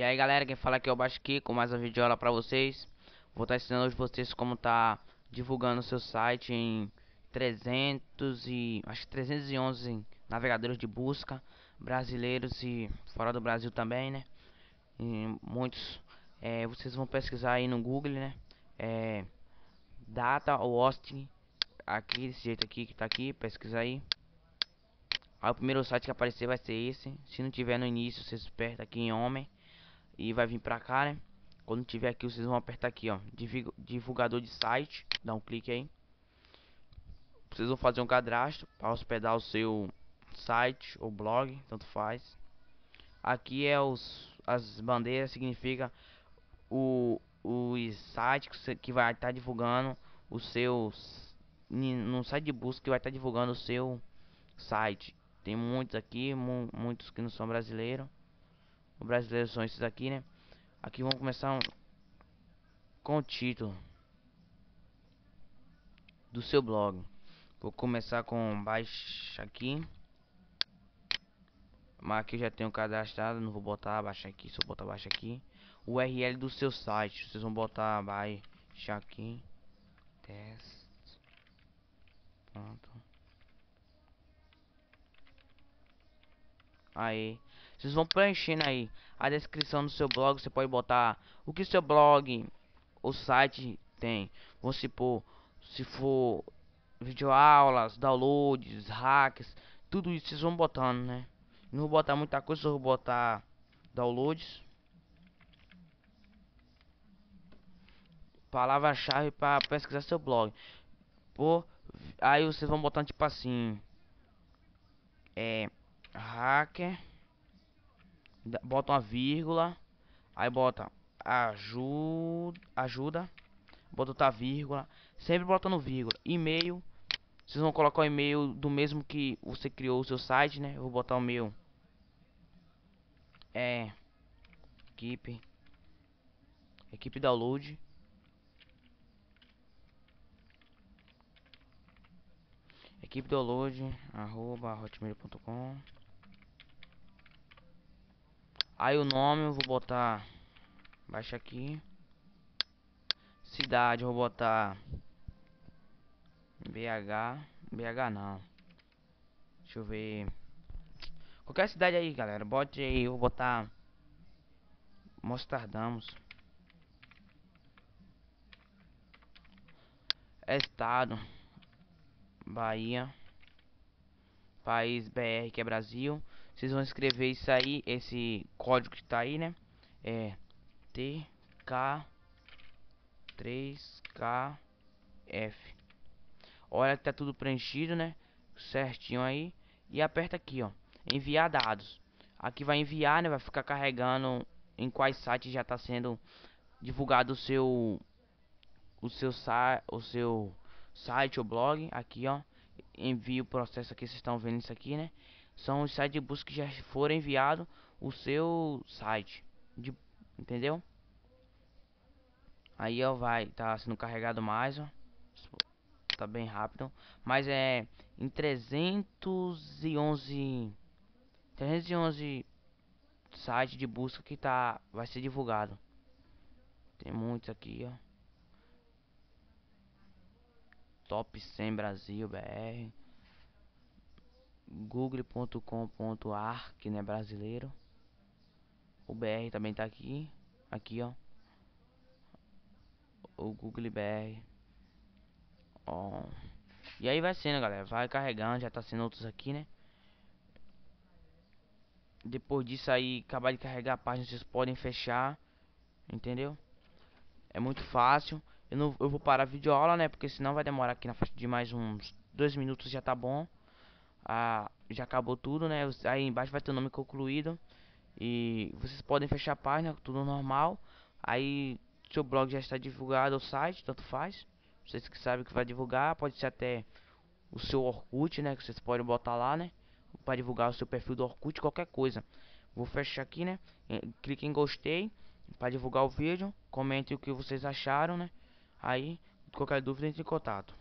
E aí galera, quem fala aqui é o Baixo com mais uma videoaula pra vocês Vou estar tá ensinando hoje vocês como tá divulgando o seu site em 300 e... acho que 311 navegadores de busca Brasileiros e fora do Brasil também, né e muitos... É, vocês vão pesquisar aí no Google, né é, Data ou hosting Aqui, desse jeito aqui que tá aqui, pesquisa aí Aí o primeiro site que aparecer vai ser esse Se não tiver no início, vocês apertam aqui em Homem e vai vir pra cá, né? Quando tiver aqui, vocês vão apertar aqui, ó, divulgador de site, dá um clique aí. Vocês vão fazer um cadastro para hospedar o seu site ou blog, tanto faz. Aqui é os as bandeiras significa o o site que, você, que vai estar tá divulgando os seus no site de busca que vai estar tá divulgando o seu site. Tem muitos aqui, mu muitos que não são brasileiros. O brasileiro são esses aqui, né? Aqui vamos começar um... com o título do seu blog. Vou começar com baixa aqui. Mas aqui eu já tenho cadastrado, não vou botar baixa aqui, só botar baixa aqui. URL do seu site, vocês vão botar baixa aqui. Test. Aí. Vocês vão preenchendo aí a descrição do seu blog. Você pode botar o que seu blog ou site tem. Vamos supor, se for videoaulas, downloads, hacks, tudo isso vocês vão botando, né? Não vou botar muita coisa, só vou botar downloads. Palavra-chave para pesquisar seu blog. Por, aí vocês vão botar tipo assim. É hacker, bota uma vírgula, aí bota ajuda, ajuda, bota outra vírgula, sempre botando vírgula, e-mail, vocês vão colocar o e-mail do mesmo que você criou o seu site, né? Eu vou botar o meu. É. Equipe. Equipe download. Equipe download. Arroba hotmail.com. Aí o nome eu vou botar. Baixa aqui. Cidade, eu vou botar. BH. BH não. Deixa eu ver. Qualquer cidade aí, galera. Bote aí, eu vou botar. Mostardamos. Estado. Bahia. País BR, que é Brasil. Vocês vão escrever isso aí, esse código que tá aí, né? É TK 3KF. Olha que tá tudo preenchido, né? Certinho aí. E aperta aqui, ó. Enviar dados. Aqui vai enviar, né? Vai ficar carregando em quais sites já tá sendo divulgado o seu o seu o seu site ou blog aqui ó envia o processo aqui vocês estão vendo isso aqui né são os sites de busca que já foram enviados o seu site, de, entendeu? Aí ó, vai, tá sendo carregado mais, ó. Tá bem rápido, mas é em 311 311 site de busca que tá vai ser divulgado. Tem muitos aqui, ó. Top 100 Brasil BR google.com.ar, que não é brasileiro. O BR também tá aqui. Aqui, ó. O Google BR. Ó. E aí vai sendo, galera. Vai carregando, já tá sendo outros aqui, né? Depois disso aí, acabar de carregar a página, vocês podem fechar. Entendeu? É muito fácil. Eu, não, eu vou parar a videoaula, né? Porque senão vai demorar aqui na faixa de mais uns dois minutos já tá bom. Ah, já acabou tudo, né? Aí embaixo vai ter o nome concluído. E vocês podem fechar a página, tudo normal. Aí seu blog já está divulgado o site, tanto faz. Vocês que sabem que vai divulgar, pode ser até o seu Orkut, né? Que vocês podem botar lá, né? Para divulgar o seu perfil do Orkut, qualquer coisa. Vou fechar aqui, né? Clique em gostei para divulgar o vídeo. Comente o que vocês acharam, né? Aí, qualquer dúvida, entre em contato.